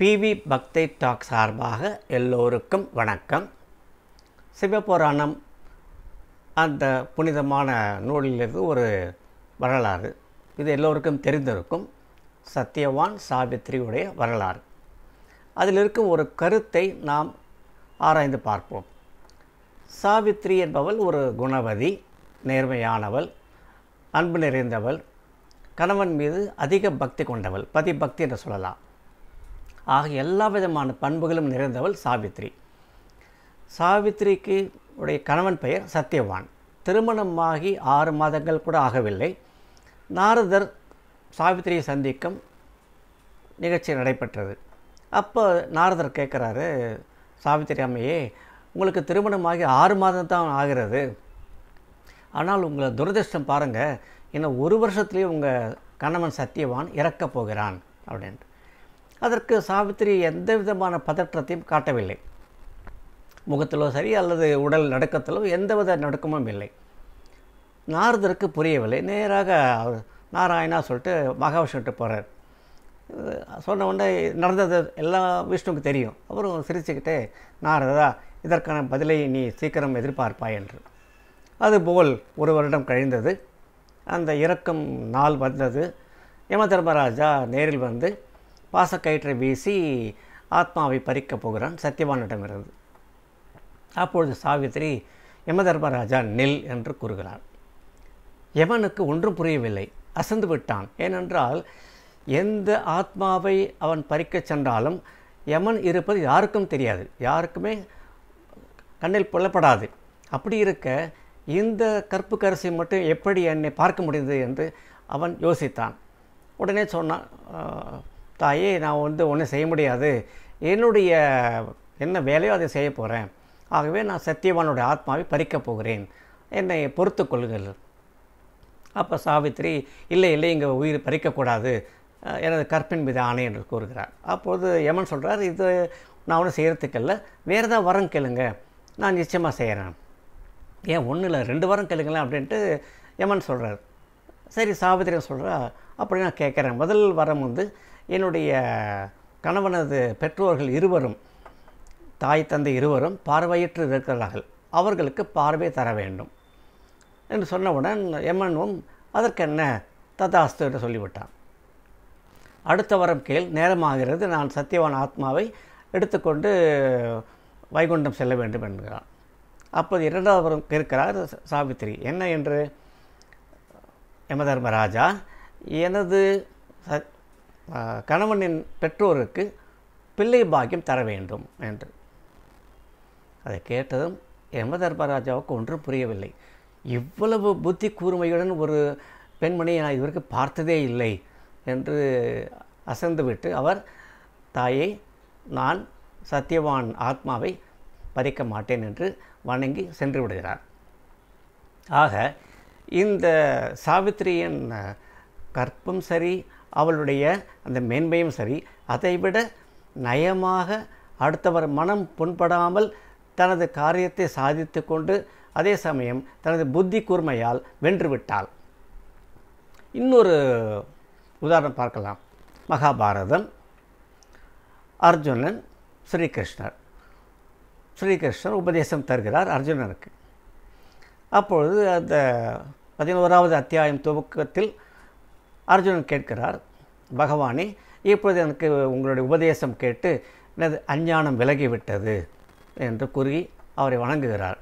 PV பக்தை talk சார்பாக எல்லோருக்கும் வணக்கம் சிவபுராணம் அந்த புனிதமான நூலிலிருந்து ஒரு வரலாறு இது எல்லோருக்கும் தெரிந்திருக்கும் சத்தியவான் சாவித்ரியுடைய வரலாறு அதில் இருக்கும் ஒரு கருத்தை நாம் ஆராய்ந்து பார்ப்போம் சாவித்ரி என்பவள் ஒரு குணவதி நேர்மையானவள் அன்பு நிறைந்தவள் கணவன் மீது அதிக பக்தி கொண்டவள் பதிபக்தி என்று சொல்லலாம் ஆக எல்லா விதமான பண்புகளும் நிறைந்தவள் சாவித்ரி சாவித்ரிக்கு உடைய கணவன் பெயர் சத்யவான் திருமணமாகி ஆறு மாதங்கள் கூட ஆகவில்லை நாரதர் சாவித்திரியை சந்திக்கும் நிகழ்ச்சி நடைபெற்றது அப்போ நாரதர் கேட்குறாரு சாவித்திரி அம்மையே உங்களுக்கு திருமணமாகி ஆறு மாதம் தான் ஆகிறது ஆனால் உங்களை துரதிருஷ்டம் பாருங்கள் இன்னும் ஒரு வருஷத்துலேயே உங்கள் கணவன் சத்தியவான் இறக்கப் போகிறான் அப்படின்ட்டு அதற்கு சாவித்திரி எந்த விதமான பதற்றத்தையும் காட்டவில்லை முகத்திலோ சரி அல்லது உடல் நடுக்கத்திலோ எந்தவித நடுக்கமும் இல்லை நாரதருக்கு புரியவில்லை நேராக நாராயணா சொல்லிட்டு மகாவிஷ்ணுட்டு போகிறார் சொன்ன உடனே நடந்தது எல்லாம் விஷ்ணுக்கு தெரியும் அவரும் சிரிச்சுக்கிட்டே நாரதா இதற்கான பதிலை நீ சீக்கிரம் எதிர்பார்ப்பாய் என்று அதுபோல் ஒரு வருடம் கழிந்தது அந்த இறக்கும் நாள் வந்தது யமதர்மராஜா நேரில் வந்து பாசக்கயிற்றை வீசி ஆத்மாவை பறிக்கப் போகிறான் சத்தியவானிடமிருந்து அப்பொழுது சாவித்திரி யமதர்மராஜா நெல் என்று கூறுகிறார் யமனுக்கு ஒன்றும் புரியவில்லை அசந்து விட்டான் ஏனென்றால் எந்த ஆத்மாவை அவன் பறிக்கச் சென்றாலும் யமன் இருப்பது யாருக்கும் தெரியாது யாருக்குமே கண்ணில் புலப்படாது அப்படி இருக்க இந்த கற்பு கரிசி மட்டும் எப்படி என்னை பார்க்க முடிந்தது என்று அவன் யோசித்தான் உடனே சொன்னான் தாயே நான் வந்து ஒன்றும் செய்ய முடியாது என்னுடைய என்ன வேலையோ அதை செய்ய போகிறேன் ஆகவே நான் சத்தியவானுடைய ஆத்மாவை பறிக்கப் போகிறேன் என்னை பொறுத்து கொள்ளுங்கள் அப்போ சாவித்திரி இல்லை இல்லை இங்கே உயிர் பறிக்கக்கூடாது எனது கற்பின் மீது ஆணை என்று கூறுகிறார் அப்போது யமன் சொல்கிறார் இது நான் ஒன்றும் செய்கிறதுக்கல்ல வேறு ஏதாவது வரம் கேளுங்க நான் நிச்சயமாக செய்கிறேன் ஏன் ஒன்றும் இல்லை ரெண்டு வாரம் கேளுங்களேன் அப்படின்ட்டு யமன் சொல்கிறார் சரி சாவித்திரி சொல்கிறா அப்படி நான் கேட்குறேன் முதல் வரம் வந்து என்னுடைய கணவனது பெற்றோர்கள் இருவரும் தாய் தந்தை இருவரும் பார்வையற்று இருக்கிறார்கள் அவர்களுக்கு பார்வை தர வேண்டும் என்று சொன்னவுடன் எம்என்ஓம் அதற்கென்ன ததாஸ்து என்று சொல்லிவிட்டான் அடுத்த வரம் கேள் நேரமாகிறது நான் சத்தியவான் ஆத்மாவை எடுத்துக்கொண்டு வைகுண்டம் செல்ல வேண்டும் என்கிறான் அப்போது இரண்டாவது வரம் இருக்கிறார் சாவித்திரி என்ன என்று யமதர்மராஜா எனது கணவனின் பெற்றோருக்கு பிள்ளை பாக்கியம் தர வேண்டும் என்று அதை கேட்டதும் யமதர்மராஜாவுக்கு ஒன்றும் புரியவில்லை இவ்வளவு புத்தி கூர்மையுடன் ஒரு பெண்மணியை நான் இதுவரைக்கும் பார்த்ததே இல்லை என்று அசந்துவிட்டு அவர் தாயை நான் சத்தியவான் ஆத்மாவை பறிக்க மாட்டேன் என்று வணங்கி சென்று விடுகிறார் ஆக இந்த சாவித்திரியின் கற்பும் சரி அவளுடைய அந்த மேன்மையும் சரி அதைவிட நயமாக அடுத்தவர் மனம் புண்படாமல் தனது காரியத்தை சாதித்து கொண்டு அதே சமயம் தனது புத்தி கூர்மையால் வென்றுவிட்டாள் இன்னொரு உதாரணம் பார்க்கலாம் மகாபாரதம் அர்ஜுனன் ஸ்ரீகிருஷ்ணர் ஸ்ரீகிருஷ்ணர் உபதேசம் தருகிறார் அர்ஜுனனுக்கு அப்பொழுது அந்த பதினோராவது அத்தியாயம் துவக்கத்தில் அர்ஜுனன் கேட்கிறார் பகவானே இப்போது எனக்கு உங்களுடைய உபதேசம் கேட்டு எனது அஞ்ஞானம் விலகிவிட்டது என்று கூறி அவரை வணங்குகிறார்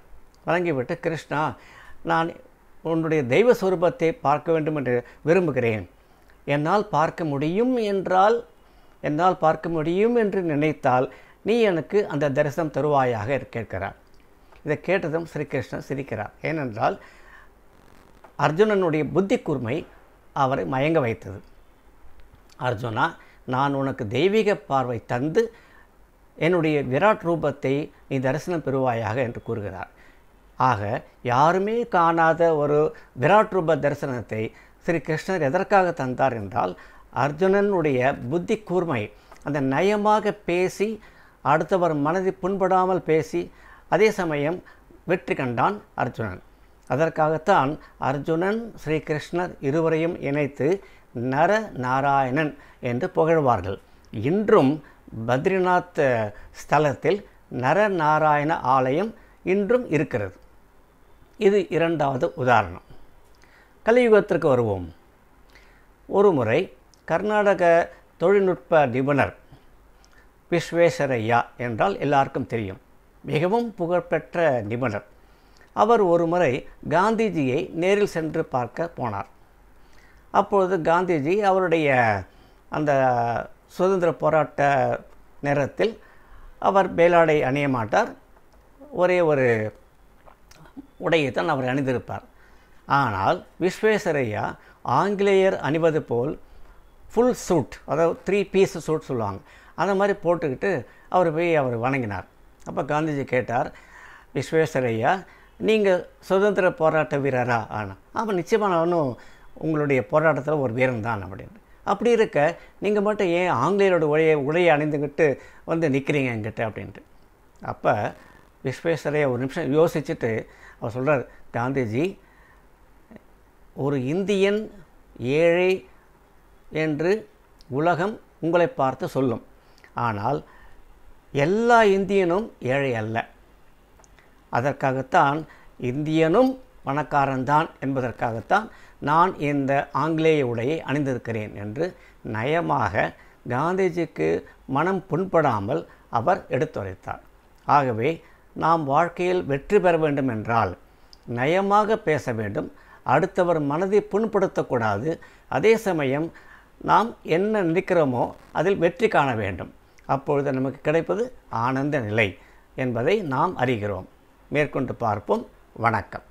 வணங்கிவிட்டு கிருஷ்ணா நான் உன்னுடைய தெய்வ சுரூபத்தை பார்க்க வேண்டும் என்று விரும்புகிறேன் என்னால் பார்க்க முடியும் என்றால் என்னால் பார்க்க முடியும் என்று நினைத்தால் நீ எனக்கு அந்த தரிசனம் தருவாயாக கேட்கிறார் இதை கேட்டதும் ஸ்ரீகிருஷ்ணன் சிரிக்கிறார் ஏனென்றால் அர்ஜுனனுடைய புத்தி கூர்மை அவரை மயங்க வைத்தது அர்ஜுனா நான் உனக்கு தெய்வீக பார்வை தந்து என்னுடைய விராட் ரூபத்தை நீ தரிசனம் பெறுவாயாக என்று கூறுகிறார் ஆக யாருமே காணாத ஒரு விராட் ரூப தரிசனத்தை ஸ்ரீ கிருஷ்ணர் எதற்காக தந்தார் என்றால் அர்ஜுனனுடைய புத்தி கூர்மை அந்த நயமாக பேசி அடுத்தவர் மனதை புண்படாமல் பேசி அதே சமயம் வெற்றி கண்டான் அர்ஜுனன் அதற்காகத்தான் அர்ஜுனன் ஸ்ரீகிருஷ்ணர் இருவரையும் இணைத்து நர நாராயணன் என்று புகழ்வார்கள் இன்றும் பத்ரிநாத் ஸ்தலத்தில் நரநாராயண ஆலயம் இன்றும் இருக்கிறது இது இரண்டாவது உதாரணம் கலியுகத்திற்கு வருவோம் ஒருமுறை கர்நாடக தொழில்நுட்ப நிபுணர் விஸ்வேஸ்வரையா என்றால் எல்லாருக்கும் தெரியும் மிகவும் புகழ்பெற்ற நிபுணர் அவர் ஒருமுறை காந்திஜியை நேரில் சென்று பார்க்க போனார் அப்பொழுது காந்திஜி அவருடைய அந்த சுதந்திர போராட்ட நேரத்தில் அவர் மேலாடை அணிய மாட்டார் ஒரே ஒரு உடையைத்தான் அவர் அணிந்திருப்பார் ஆனால் விஸ்வேஸ்வரையா ஆங்கிலேயர் அணிவது போல் ஃபுல் சூட் அதாவது த்ரீ பீஸ் சூட் சொல்லுவாங்க அந்த மாதிரி போட்டுக்கிட்டு அவர் போய் அவர் வணங்கினார் அப்போ காந்திஜி கேட்டார் விஸ்வேஸ்வரையா நீங்கள் சுதந்திர போராட்ட வீரரா ஆனால் அவன் நிச்சயமாக நானும் உங்களுடைய போராட்டத்தில் ஒரு வீரன் தான் அப்படின்னு அப்படி இருக்க நீங்கள் மட்டும் ஏன் ஆங்கிலேயரோட உழையை உழையை அணிந்துக்கிட்டு வந்து நிற்கிறீங்க என்கிட்ட அப்படின்ட்டு அப்போ விஸ்வேஸ்வரையை ஒரு நிமிஷம் யோசிச்சுட்டு அவர் சொல்கிறார் காந்திஜி ஒரு இந்தியன் ஏழை என்று உலகம் உங்களை பார்த்து சொல்லும் ஆனால் எல்லா இந்தியனும் ஏழை அல்ல அதற்காகத்தான் இந்தியனும் பணக்காரன்தான் என்பதற்காகத்தான் நான் இந்த ஆங்கிலேய உடையை அணிந்திருக்கிறேன் என்று நயமாக காந்திஜிக்கு மனம் புண்படாமல் அவர் எடுத்துரைத்தார் ஆகவே நாம் வாழ்க்கையில் வெற்றி பெற வேண்டும் என்றால் நயமாக பேச வேண்டும் அடுத்தவர் மனதை புண்படுத்தக்கூடாது அதே சமயம் நாம் என்ன நினைக்கிறோமோ அதில் வெற்றி காண வேண்டும் அப்பொழுது நமக்கு கிடைப்பது ஆனந்த நிலை என்பதை நாம் அறிகிறோம் மேற்கொண்டு பார்ப்போம் வணக்கம்